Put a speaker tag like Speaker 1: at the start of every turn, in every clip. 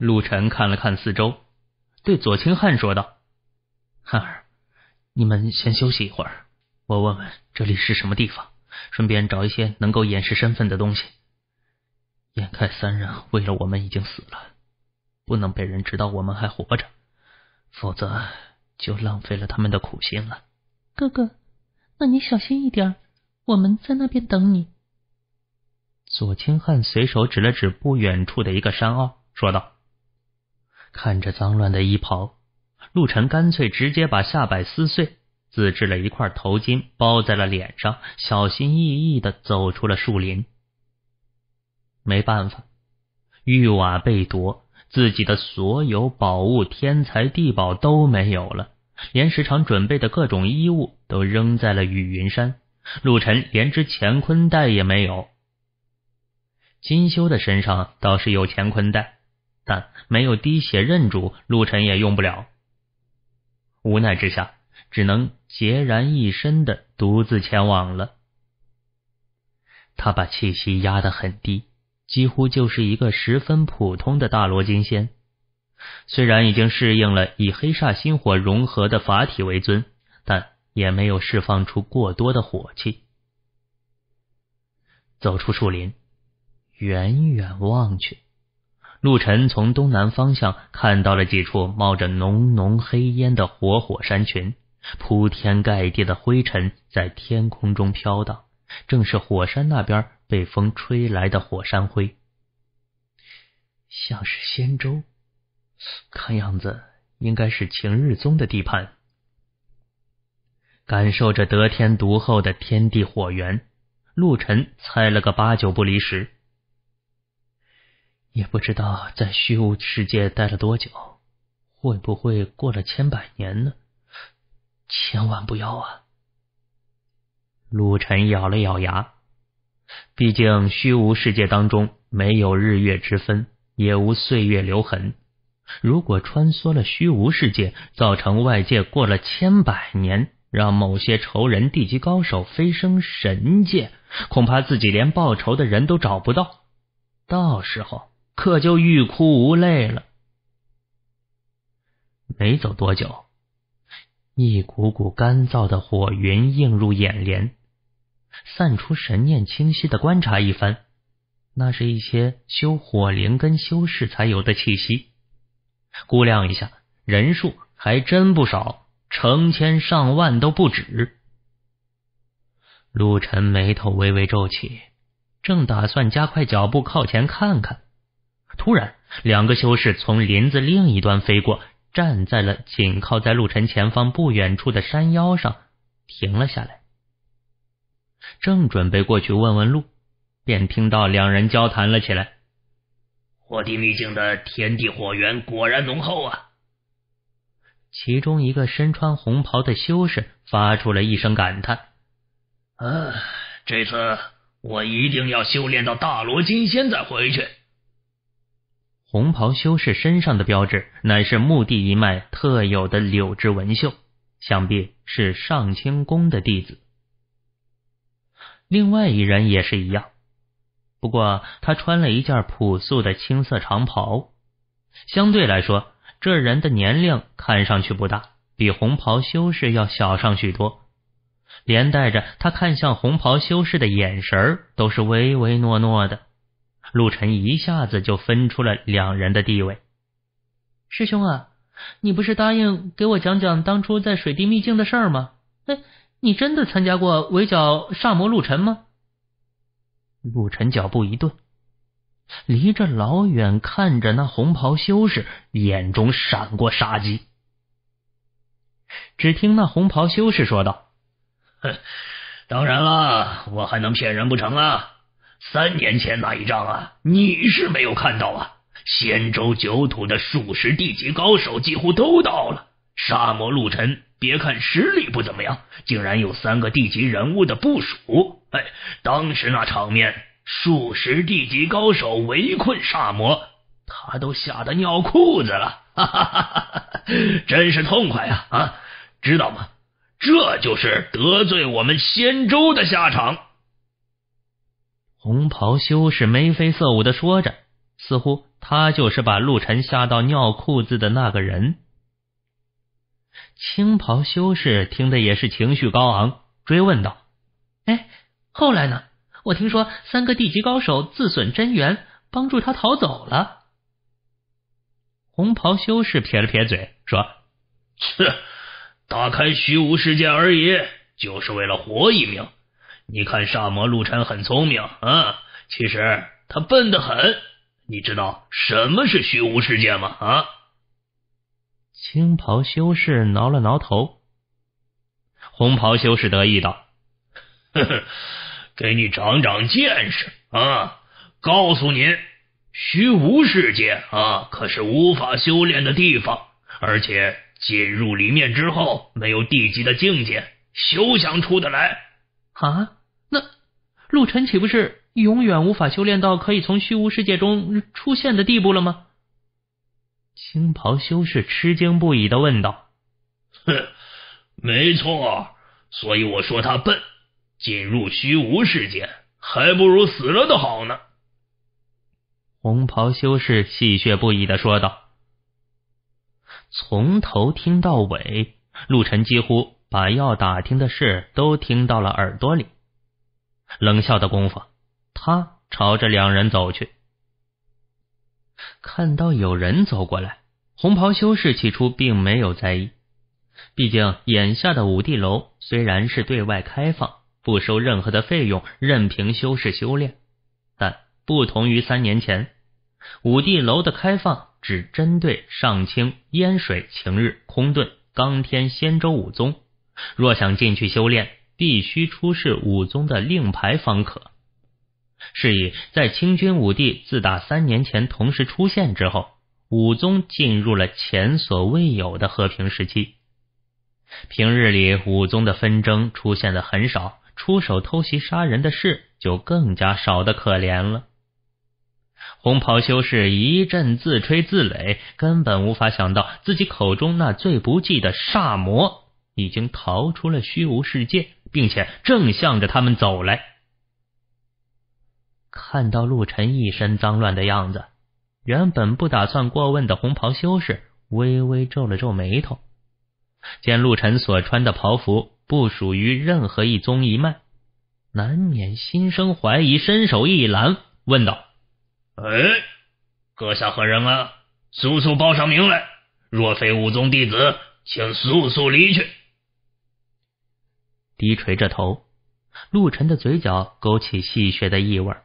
Speaker 1: 陆晨看了看四周，对左清汉说道：“汉儿，你们先休息一会儿，我问问这里是什么地方，顺便找一些能够掩饰身份的东西。眼看三人为了我们已经死了，不能被人知道我们还活着，否则就浪费了他们的苦心了。”哥哥，那你小心一点，我们在那边等你。”左清汉随手指了指不远处的一个山坳，说道。看着脏乱的衣袍，陆晨干脆直接把下摆撕碎，自制了一块头巾包在了脸上，小心翼翼的走出了树林。没办法，玉瓦被夺，自己的所有宝物、天材地宝都没有了，连时常准备的各种衣物都扔在了雨云山。陆晨连只乾坤袋也没有，金修的身上倒是有乾坤袋。但没有滴血认主，陆晨也用不了。无奈之下，只能孑然一身的独自前往了。他把气息压得很低，几乎就是一个十分普通的大罗金仙。虽然已经适应了以黑煞心火融合的法体为尊，但也没有释放出过多的火气。走出树林，远远望去。陆晨从东南方向看到了几处冒着浓浓黑烟的活火山群，铺天盖地的灰尘在天空中飘荡，正是火山那边被风吹来的火山灰。像是仙舟，看样子应该是晴日宗的地盘。感受着得天独厚的天地火源，陆晨猜了个八九不离十。也不知道在虚无世界待了多久，会不会过了千百年呢？千万不要啊！陆晨咬了咬牙，毕竟虚无世界当中没有日月之分，也无岁月留痕。如果穿梭了虚无世界，造成外界过了千百年，让某些仇人地级高手飞升神界，恐怕自己连报仇的人都找不到。到时候。可就欲哭无泪了。没走多久，一股股干燥的火云映入眼帘，散出神念，清晰的观察一番，那是一些修火灵根修士才有的气息。估量一下，人数还真不少，成千上万都不止。陆晨眉头微微皱起，正打算加快脚步靠前看看。突然，两个修士从林子另一端飞过，站在了紧靠在陆晨前方不远处的山腰上，停了下来，正准备过去问问路，便听到两人交谈了起来。火地秘境的天地火源果然浓厚啊！其中一个身穿红袍的修士发出了一声感叹：“啊，这次我一定要修炼到大罗金仙再回去。”红袍修士身上的标志乃是墓地一脉特有的柳枝纹绣，想必是上清宫的弟子。另外一人也是一样，不过他穿了一件朴素的青色长袍，相对来说，这人的年龄看上去不大，比红袍修士要小上许多，连带着他看向红袍修士的眼神都是唯唯诺诺的。陆晨一下子就分出了两人的地位。师兄啊，你不是答应给我讲讲当初在水滴秘境的事儿吗？哎，你真的参加过围剿煞魔陆晨吗？陆晨脚步一顿，离着老远看着那红袍修士，眼中闪过杀机。只听那红袍修士说道：“哼，当然了，我还能骗人不成？”啊？”三年前那一仗啊，你是没有看到啊！仙州九土的数十地级高手几乎都到了。沙魔陆尘，别看实力不怎么样，竟然有三个地级人物的部署。哎，当时那场面，数十地级高手围困沙漠，他都吓得尿裤子了。哈哈哈哈哈！真是痛快啊啊！知道吗？这就是得罪我们仙州的下场。红袍修士眉飞色舞的说着，似乎他就是把陆晨吓到尿裤子的那个人。青袍修士听得也是情绪高昂，追问道：“哎，后来呢？我听说三个地级高手自损真元，帮助他逃走了。”红袍修士撇了撇嘴，说：“切，打开虚无世界而已，就是为了活一命。”你看，煞魔陆晨很聪明啊，其实他笨得很。你知道什么是虚无世界吗？啊？青袍修士挠了挠头，红袍修士得意道：“呵呵，给你长长见识啊！告诉您，虚无世界啊，可是无法修炼的地方，而且进入里面之后，没有地级的境界，休想出得来啊！”那陆晨岂不是永远无法修炼到可以从虚无世界中出现的地步了吗？青袍修士吃惊不已的问道。“哼，没错，所以我说他笨。进入虚无世界，还不如死了的好呢。”红袍修士戏谑不已的说道。从头听到尾，陆晨几乎把要打听的事都听到了耳朵里。冷笑的功夫，他朝着两人走去。看到有人走过来，红袍修士起初并没有在意，毕竟眼下的五帝楼虽然是对外开放，不收任何的费用，任凭修士修炼。但不同于三年前，五帝楼的开放只针对上清、烟水、晴日、空遁、刚天、仙州五宗，若想进去修炼。必须出示武宗的令牌方可。是以，在清军武帝自打三年前同时出现之后，武宗进入了前所未有的和平时期。平日里武宗的纷争出现的很少，出手偷袭杀人的事就更加少的可怜了。红袍修士一阵自吹自擂，根本无法想到自己口中那最不济的煞魔。已经逃出了虚无世界，并且正向着他们走来。看到陆晨一身脏乱的样子，原本不打算过问的红袍修士微微皱了皱眉头，见陆晨所穿的袍服不属于任何一宗一脉，难免心生怀疑，伸手一拦，问道：“哎，阁下何人啊？速速报上名来！若非武宗弟子，请速速离去。”低垂着头，陆晨的嘴角勾起戏谑的意味儿，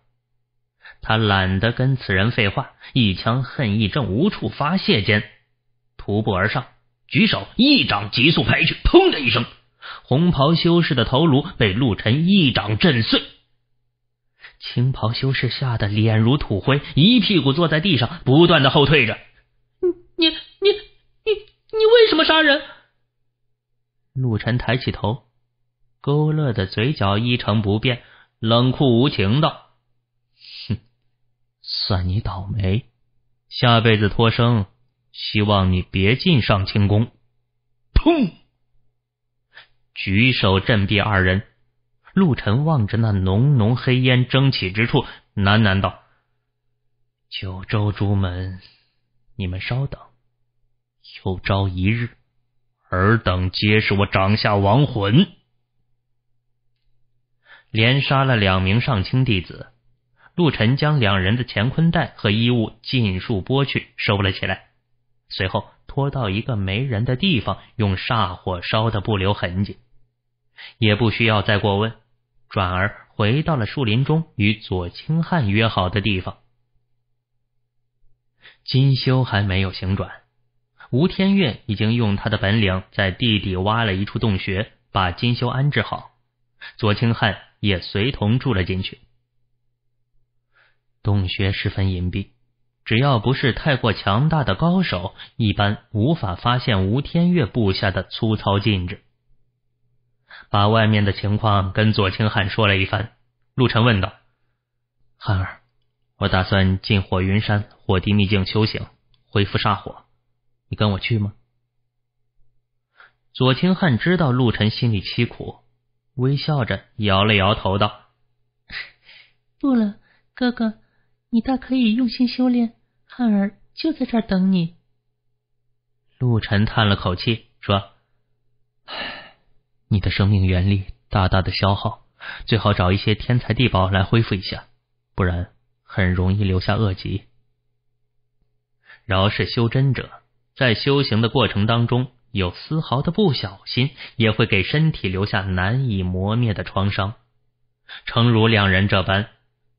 Speaker 1: 他懒得跟此人废话，一腔恨意正无处发泄间，徒步而上，举手一掌急速拍去，砰的一声，红袍修士的头颅被陆晨一掌震碎，青袍修士吓得脸如土灰，一屁股坐在地上，不断的后退着。你你你你你为什么杀人？陆晨抬起头。勾勒的嘴角一成不变，冷酷无情道：“哼，算你倒霉，下辈子托生，希望你别进上清宫。”砰！举手振臂，二人。陆晨望着那浓浓黑烟蒸起之处，喃喃道：“九州诸门，你们稍等，有朝一日，尔等皆是我掌下亡魂。”连杀了两名上清弟子，陆晨将两人的乾坤袋和衣物尽数剥去，收了起来，随后拖到一个没人的地方，用煞火烧的不留痕迹，也不需要再过问，转而回到了树林中与左清汉约好的地方。金修还没有醒转，吴天月已经用他的本领在地底挖了一处洞穴，把金修安置好，左清汉。也随同住了进去。洞穴十分隐蔽，只要不是太过强大的高手，一般无法发现吴天月布下的粗糙禁制。把外面的情况跟左清汉说了一番，陆晨问道：“汉儿，我打算进火云山火地秘境修行，恢复杀火，你跟我去吗？”左清汉知道陆晨心里凄苦。微笑着摇了摇头，道：“不了，哥哥，你大可以用心修炼，汉儿就在这等你。”陆晨叹了口气，说：“唉，你的生命元力大大的消耗，最好找一些天材地宝来恢复一下，不然很容易留下恶疾。饶是修真者，在修行的过程当中。”有丝毫的不小心，也会给身体留下难以磨灭的创伤。诚如两人这般，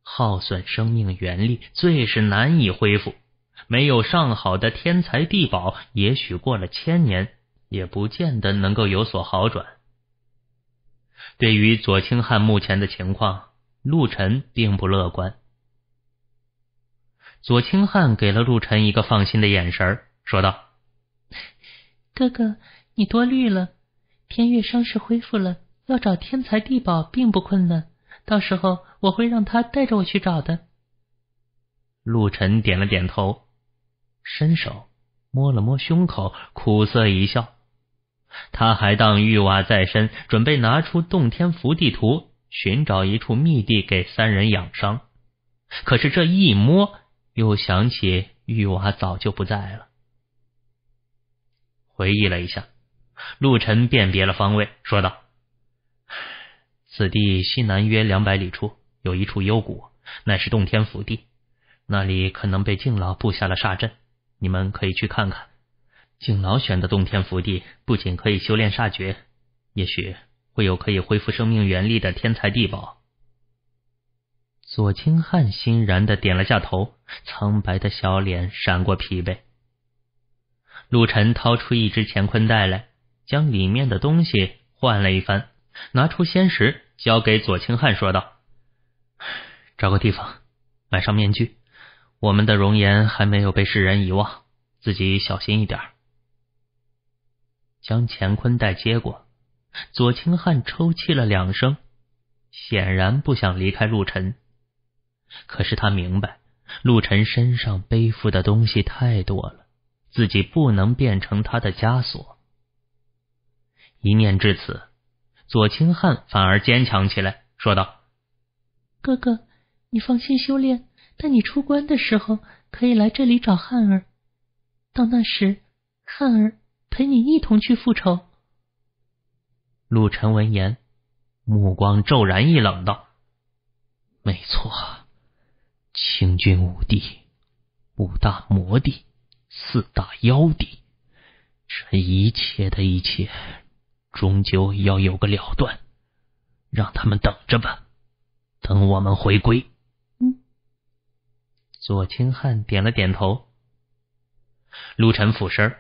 Speaker 1: 耗损生命元力，最是难以恢复。没有上好的天材地宝，也许过了千年，也不见得能够有所好转。对于左清汉目前的情况，陆晨并不乐观。左清汉给了陆晨一个放心的眼神儿，说道。哥哥，你多虑了。天月伤势恢复了，要找天才地宝并不困难。到时候我会让他带着我去找的。陆晨点了点头，伸手摸了摸胸口，苦涩一笑。他还当玉娃在身，准备拿出洞天福地图寻找一处密地给三人养伤。可是这一摸，又想起玉娃早就不在了。回忆了一下，陆晨辨别了方位，说道：“此地西南约两百里处有一处幽谷，乃是洞天福地，那里可能被敬老布下了煞阵，你们可以去看看。敬老选的洞天福地，不仅可以修炼煞诀，也许会有可以恢复生命元力的天才地宝。”左清汉欣然的点了下头，苍白的小脸闪过疲惫。陆晨掏出一只乾坤袋来，将里面的东西换了一番，拿出仙石交给左清汉，说道：“找个地方，买上面具。我们的容颜还没有被世人遗忘，自己小心一点。”将乾坤袋接过，左清汉抽泣了两声，显然不想离开陆晨。可是他明白，陆晨身上背负的东西太多了。自己不能变成他的枷锁。一念至此，左清汉反而坚强起来，说道：“哥哥，你放心修炼，待你出关的时候可以来这里找汉儿。到那时，汉儿陪你一同去复仇。”陆晨闻言，目光骤然一冷，道：“没错，清君五帝，五大魔帝。”四大妖帝，这一切的一切，终究要有个了断。让他们等着吧，等我们回归。嗯。左清汉点了点头。陆晨俯身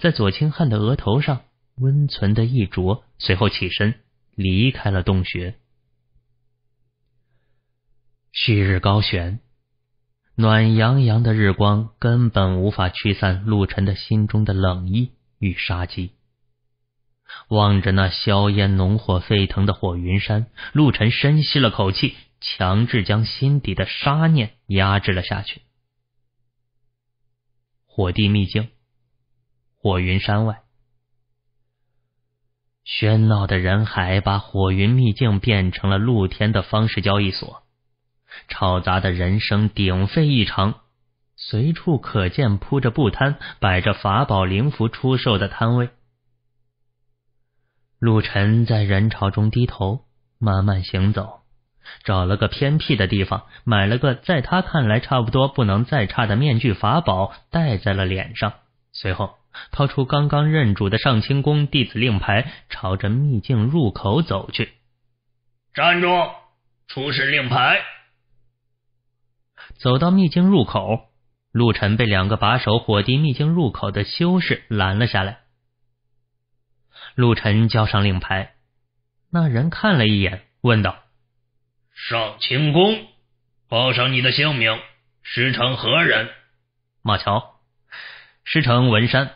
Speaker 1: 在左清汉的额头上温存的一啄，随后起身离开了洞穴。旭日高悬。暖洋洋的日光根本无法驱散陆晨的心中的冷意与杀机。望着那硝烟浓火沸腾的火云山，陆晨深吸了口气，强制将心底的杀念压制了下去。火地秘境，火云山外，喧闹的人海把火云秘境变成了露天的方式交易所。嘈杂的人声鼎沸异常，随处可见铺着布摊、摆着法宝灵符出售的摊位。陆晨在人潮中低头，慢慢行走，找了个偏僻的地方，买了个在他看来差不多不能再差的面具法宝，戴在了脸上。随后，掏出刚刚认主的上清宫弟子令牌，朝着秘境入口走去。站住！出示令牌。走到秘境入口，陆晨被两个把守火地秘境入口的修士拦了下来。陆晨交上令牌，那人看了一眼，问道：“上清宫，报上你的姓名，师承何人？”马桥，师承文山。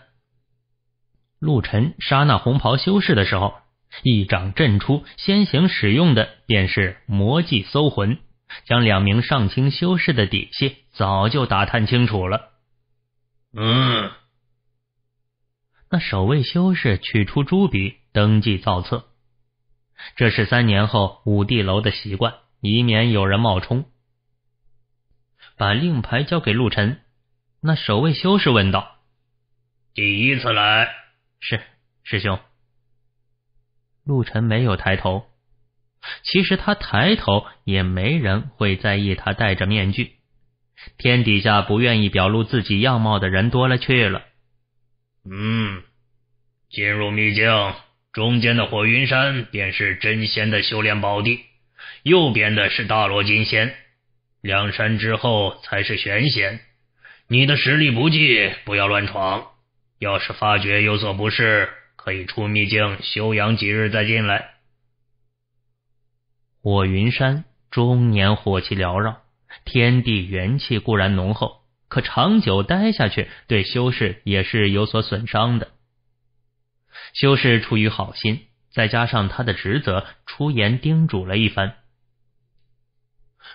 Speaker 1: 陆晨杀那红袍修士的时候，一掌震出，先行使用的便是魔技搜魂。将两名上清修士的底细早就打探清楚了。嗯，那守卫修士取出朱笔登记造册，这是三年后五帝楼的习惯，以免有人冒充。把令牌交给陆晨，那守卫修士问道：“第一次来？是师兄。”陆晨没有抬头。其实他抬头也没人会在意他戴着面具，天底下不愿意表露自己样貌的人多了去了。嗯，进入秘境，中间的火云山便是真仙的修炼宝地，右边的是大罗金仙，两山之后才是玄仙。你的实力不济，不要乱闯。要是发觉有所不适，可以出秘境休养几日再进来。火云山终年火气缭绕，天地元气固然浓厚，可长久待下去对修士也是有所损伤的。修士出于好心，再加上他的职责，出言叮嘱了一番。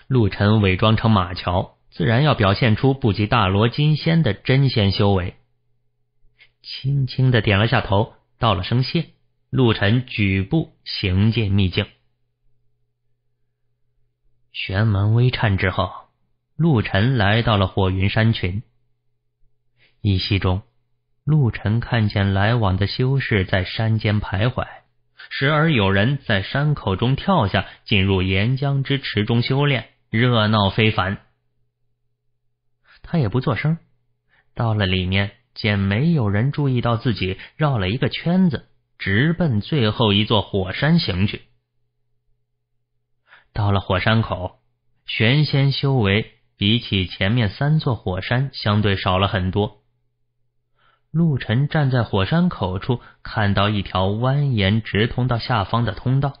Speaker 1: 陆晨伪装成马乔，自然要表现出不及大罗金仙的真仙修为。轻轻的点了下头，道了声谢。陆晨举步行进秘境。玄门微颤之后，陆晨来到了火云山群。一息中，陆晨看见来往的修士在山间徘徊，时而有人在山口中跳下，进入岩浆之池中修炼，热闹非凡。他也不作声，到了里面，见没有人注意到自己，绕了一个圈子，直奔最后一座火山行去。到了火山口，玄仙修为比起前面三座火山相对少了很多。陆晨站在火山口处，看到一条蜿蜒直通到下方的通道。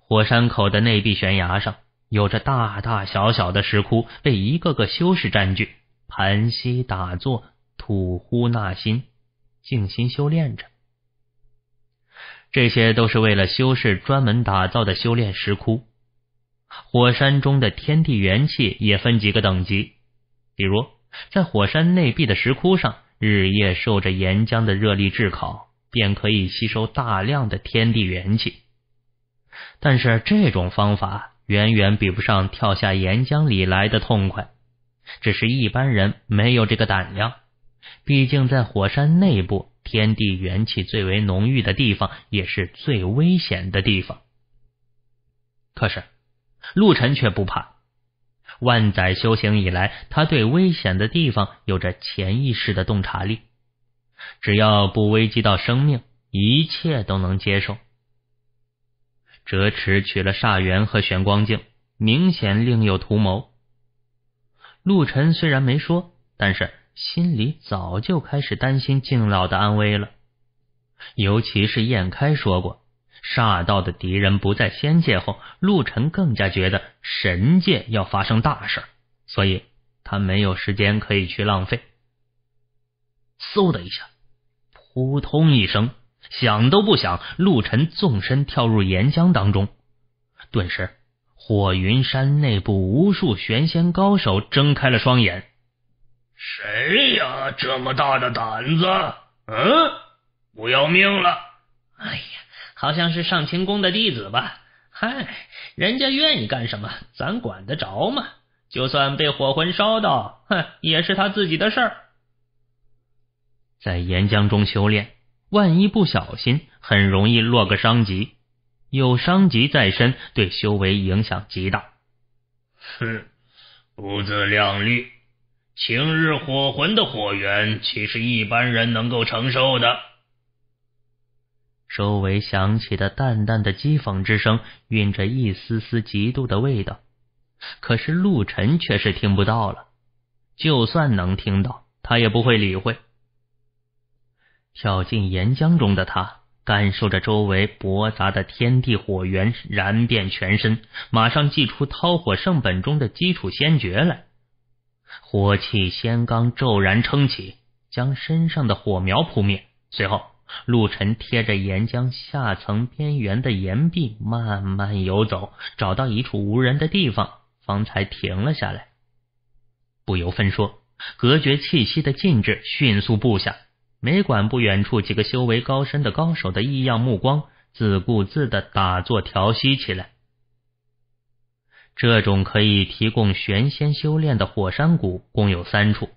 Speaker 1: 火山口的内壁悬崖上，有着大大小小的石窟，被一个个修士占据，盘膝打坐，吐呼纳心，静心修炼着。这些都是为了修士专门打造的修炼石窟。火山中的天地元气也分几个等级，比如在火山内壁的石窟上，日夜受着岩浆的热力炙烤，便可以吸收大量的天地元气。但是这种方法远远比不上跳下岩浆里来的痛快，只是一般人没有这个胆量，毕竟在火山内部。天地元气最为浓郁的地方，也是最危险的地方。可是陆晨却不怕，万载修行以来，他对危险的地方有着潜意识的洞察力。只要不危及到生命，一切都能接受。折尺取了煞元和玄光镜，明显另有图谋。陆晨虽然没说，但是……心里早就开始担心敬老的安危了，尤其是燕开说过，煞道的敌人不在仙界后，陆晨更加觉得神界要发生大事，所以他没有时间可以去浪费。嗖的一下，扑通一声，想都不想，陆晨纵身跳入岩浆当中。顿时，火云山内部无数玄仙高手睁开了双眼。谁呀？这么大的胆子？嗯，不要命了？哎呀，好像是上清宫的弟子吧？嗨，人家愿意干什么，咱管得着吗？就算被火魂烧到，哼，也是他自己的事儿。在岩浆中修炼，万一不小心，很容易落个伤疾。有伤疾在身，对修为影响极大。哼，不自量力。晴日火魂的火源岂是一般人能够承受的？周围响起的淡淡的讥讽之声，蕴着一丝丝嫉妒的味道。可是陆晨却是听不到了，就算能听到，他也不会理会。跳进岩浆中的他，感受着周围驳杂的天地火源燃遍全身，马上祭出《掏火圣本》中的基础仙诀来。火气先刚骤然撑起，将身上的火苗扑灭。随后，陆晨贴着岩浆下层边缘的岩壁慢慢游走，找到一处无人的地方，方才停了下来。不由分说，隔绝气息的禁制迅速布下，没管不远处几个修为高深的高手的异样目光，自顾自的打坐调息起来。这种可以提供玄仙修炼的火山谷共有三处，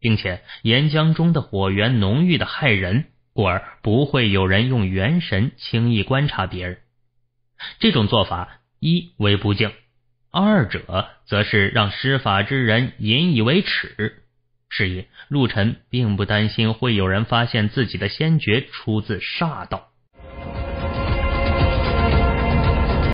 Speaker 1: 并且岩浆中的火源浓郁的骇人，故而不会有人用元神轻易观察别人。这种做法一为不敬，二者则是让施法之人引以为耻。是以陆晨并不担心会有人发现自己的仙诀出自煞道。